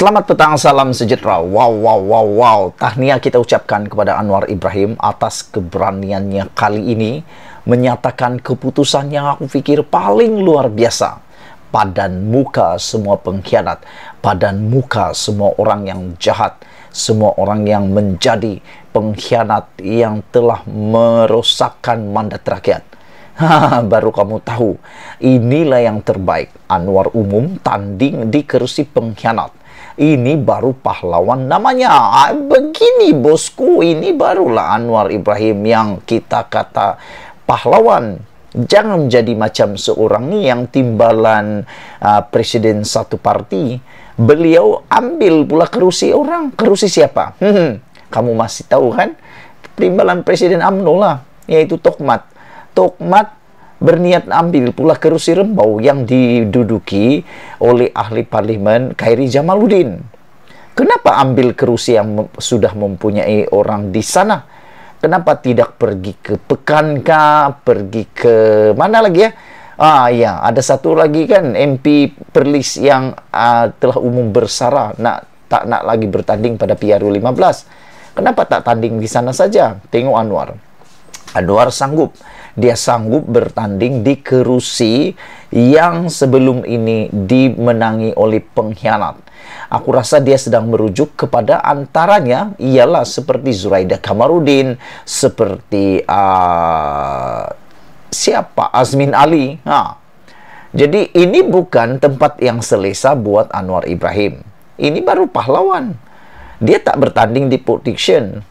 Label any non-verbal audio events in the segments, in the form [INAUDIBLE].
Selamat petang, salam sejahtera. Wow, wow, wow, wow. Tahniah kita ucapkan kepada Anwar Ibrahim atas keberaniannya kali ini menyatakan keputusan yang aku pikir paling luar biasa. Padan muka semua pengkhianat, padan muka semua orang yang jahat, semua orang yang menjadi pengkhianat yang telah merusakkan mandat rakyat. [LAUGHS] baru kamu tahu, inilah yang terbaik. Anwar Umum tanding di kursi pengkhianat ini baru pahlawan namanya. Ah, begini bosku, ini barulah Anwar Ibrahim yang kita kata pahlawan. Jangan jadi macam seorang yang timbalan uh, presiden satu parti. Beliau ambil pula kerusi orang. Kerusi siapa? Hmm, kamu masih tahu kan? Timbalan presiden AMNO lah, yaitu Tokmat. Tokmat berniat ambil pula kerusi rembau yang diduduki oleh ahli parlimen Khairi Jamaluddin. Kenapa ambil kerusi yang sudah mempunyai orang di sana? Kenapa tidak pergi ke Pekankah, pergi ke mana lagi ya? Ah ya, ada satu lagi kan MP Perlis yang uh, telah umum bersara nak tak nak lagi bertanding pada PRU 15. Kenapa tak tanding di sana saja? Tengok Anwar. Anwar sanggup. Dia sanggup bertanding di kerusi yang sebelum ini dimenangi oleh pengkhianat. Aku rasa dia sedang merujuk kepada antaranya ialah seperti Zuraida Kamarudin, seperti uh, siapa Azmin Ali. Nah, jadi ini bukan tempat yang selesa buat Anwar Ibrahim. Ini baru pahlawan dia tak bertanding di prediction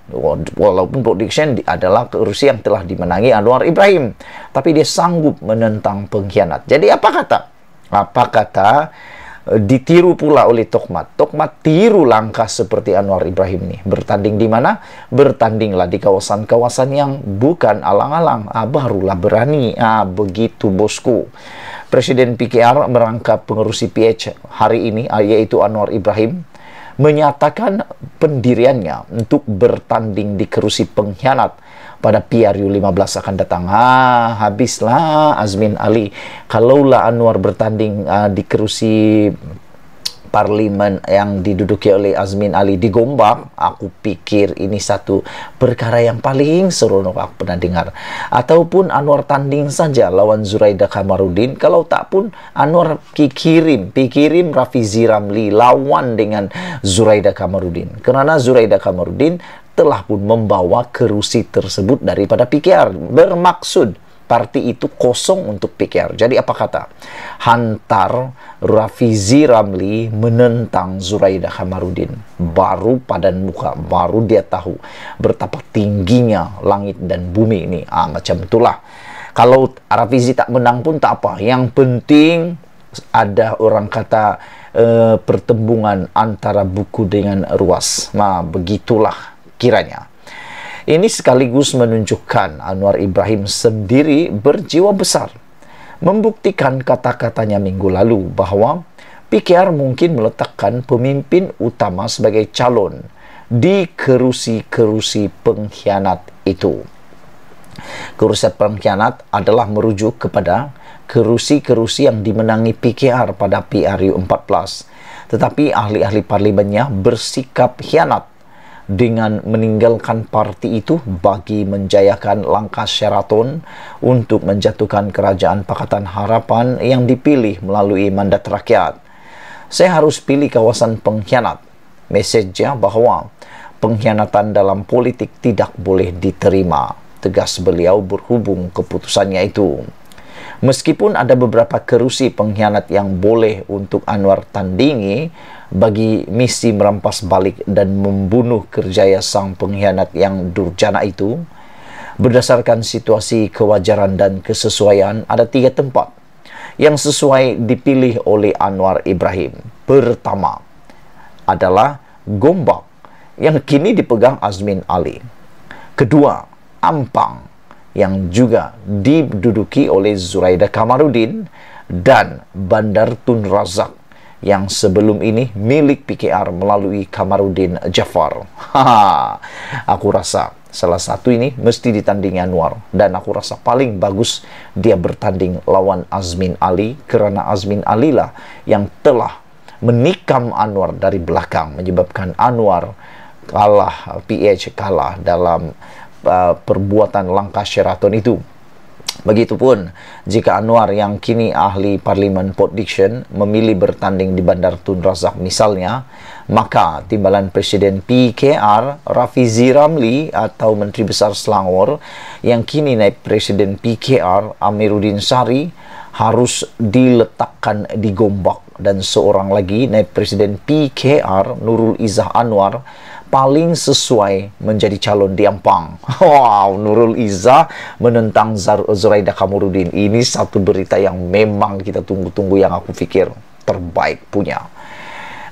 walaupun prediction adalah Rusia yang telah dimenangi Anwar Ibrahim tapi dia sanggup menentang pengkhianat jadi apa kata apa kata e, ditiru pula oleh Tokmat. Tokmat tiru langkah seperti Anwar Ibrahim nih. Bertanding di mana? Bertandinglah di kawasan-kawasan yang bukan alang-alang. Ah, barulah berani. Ah, begitu bosku. Presiden PKR merangkap pengerusi PH hari ini, ah, yaitu Anwar Ibrahim, menyatakan pendiriannya untuk bertanding di kerusi pengkhianat pada PRU 15 akan datang. ah habislah Azmin Ali. Kalaulah Anwar bertanding uh, di kerusi parlimen yang diduduki oleh Azmin Ali Gombang, aku pikir ini satu perkara yang paling seronok aku pernah dengar. Ataupun Anwar tanding saja lawan Zuraida Kamarudin, kalau tak pun Anwar kikirim, pikirim Rafizi Ramli lawan dengan Zuraida Kamarudin. Karena Zuraida Kamarudin telah pun membawa kerusi tersebut daripada PKR. Bermaksud parti itu kosong untuk PKR. Jadi apa kata? Hantar Rafizi Ramli menentang Zuraida Kamarudin. Baru padan muka, baru dia tahu bertapa tingginya langit dan bumi ini. Ah, macam itulah. Kalau Rafizi tak menang pun tak apa. Yang penting ada orang kata eh, pertembungan antara buku dengan ruas. Nah, begitulah kiranya ini sekaligus menunjukkan Anwar Ibrahim sendiri berjiwa besar. Membuktikan kata-katanya minggu lalu bahwa PKR mungkin meletakkan pemimpin utama sebagai calon di kerusi-kerusi pengkhianat itu. Kerusi pengkhianat adalah merujuk kepada kerusi-kerusi yang dimenangi PKR pada PRU 14. Tetapi ahli-ahli parlimennya bersikap khianat dengan meninggalkan parti itu bagi menjayakan langkah Sheraton untuk menjatuhkan kerajaan Pakatan Harapan yang dipilih melalui mandat rakyat. Saya harus pilih kawasan pengkhianat. Mesejnya bahwa pengkhianatan dalam politik tidak boleh diterima. Tegas beliau berhubung keputusannya itu. Meskipun ada beberapa kerusi pengkhianat yang boleh untuk Anwar tandingi bagi misi merampas balik dan membunuh kerjaya sang pengkhianat yang durjana itu, berdasarkan situasi kewajaran dan kesesuaian ada tiga tempat yang sesuai dipilih oleh Anwar Ibrahim. Pertama adalah Gombak yang kini dipegang Azmin Ali. Kedua, Ampang yang juga diduduki oleh Zuraida Kamarudin dan Bandar Tun Razak yang sebelum ini milik PKR melalui Kamarudin Jafar. Haha, aku rasa salah satu ini mesti ditandingi Anwar dan aku rasa paling bagus dia bertanding lawan Azmin Ali kerana Azmin Ali lah yang telah menikam Anwar dari belakang menyebabkan Anwar kalah PH kalah dalam uh, perbuatan langkah Sheraton itu. Begitupun jika Anwar yang kini ahli parlimen Poddiction memilih bertanding di Bandar Tun Razak misalnya, maka timbalan Presiden PKR Rafizi Ramli atau Menteri Besar Selangor yang kini naib Presiden PKR Amiruddin Sari harus diletakkan di Gombak dan seorang lagi naib Presiden PKR Nurul Izzah Anwar paling sesuai menjadi calon diampang. [LAUGHS] Wow, Nurul Iza menentang Zuraida Kamarudin. Ini satu berita yang memang kita tunggu-tunggu yang aku pikir terbaik punya.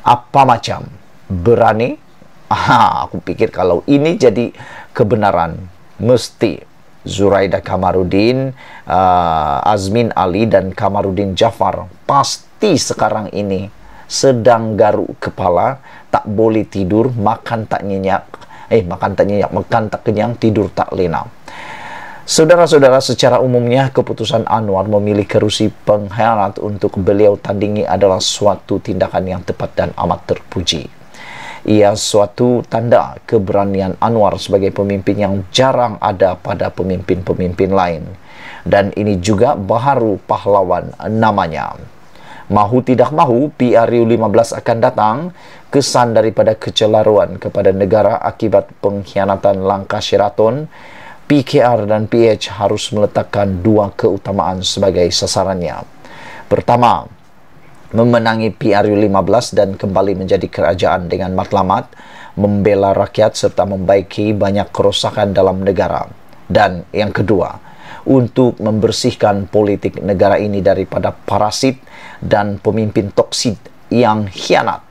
Apa macam? Berani? [LAUGHS] Aha, aku pikir kalau ini jadi kebenaran, mesti Zuraida Kamarudin, uh, Azmin Ali, dan Kamarudin Jafar pasti sekarang ini sedang garuk kepala, tak boleh tidur, makan tak nyenyak, eh makan tak nyenyak, makan tak kenyang, tidur tak lena. Saudara-saudara, secara umumnya keputusan Anwar memilih kerusi pengkhianat untuk beliau tandingi adalah suatu tindakan yang tepat dan amat terpuji. Ia suatu tanda keberanian Anwar sebagai pemimpin yang jarang ada pada pemimpin-pemimpin lain. Dan ini juga baharu pahlawan namanya. Mahu tidak mahu, PRU-15 akan datang kesan daripada kecelaruan kepada negara akibat pengkhianatan langkah Sheraton. PKR dan PH harus meletakkan dua keutamaan sebagai sasarannya. Pertama, memenangi PRU-15 dan kembali menjadi kerajaan dengan matlamat, membela rakyat serta membaiki banyak kerosakan dalam negara. Dan yang kedua, untuk membersihkan politik negara ini daripada parasit dan pemimpin toksid yang hianat.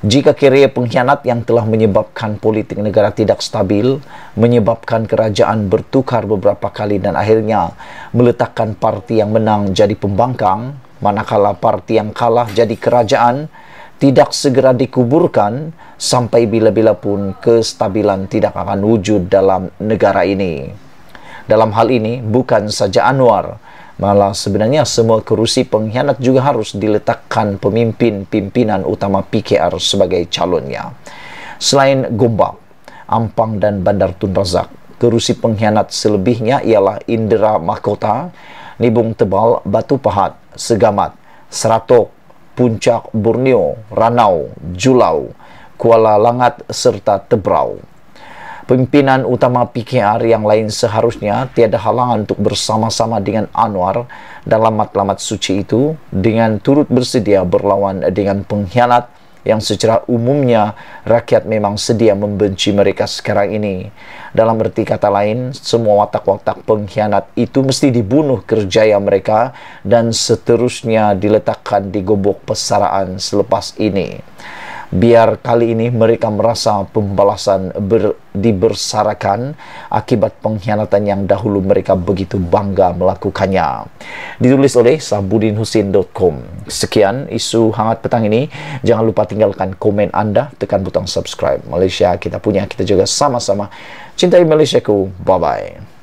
Jika kira pengkhianat yang telah menyebabkan politik negara tidak stabil, menyebabkan kerajaan bertukar beberapa kali dan akhirnya meletakkan parti yang menang jadi pembangkang, manakala parti yang kalah jadi kerajaan, tidak segera dikuburkan sampai bila-bila pun kestabilan tidak akan wujud dalam negara ini. dalam hal ini bukan saja Anwar malah sebenarnya semua kerusi pengkhianat juga harus diletakkan pemimpin pimpinan utama PKR sebagai calonnya selain Gombak Ampang dan Bandar Tun Razak kerusi pengkhianat selebihnya ialah Indra Mahkota Nibung Tebal Batu Pahat Segamat Seratok Puncak Borneo Ranau Julau Kuala Langat serta Tebrau pimpinan utama PKR yang lain seharusnya tiada halangan untuk bersama-sama dengan Anwar dalam matlamat suci itu dengan turut bersedia berlawan dengan pengkhianat yang secara umumnya rakyat memang sedia membenci mereka sekarang ini. Dalam erti kata lain, semua watak-watak pengkhianat itu mesti dibunuh kerjaya mereka dan seterusnya diletakkan di gobok pesaraan selepas ini. Biar kali ini mereka merasa pembalasan ber, dibersarakan akibat pengkhianatan yang dahulu mereka begitu bangga melakukannya. Ditulis oleh sabudinhusin.com. Sekian isu hangat petang ini. Jangan lupa tinggalkan komen Anda, tekan butang subscribe. Malaysia kita punya, kita juga sama-sama cintai malaysia ku Bye-bye.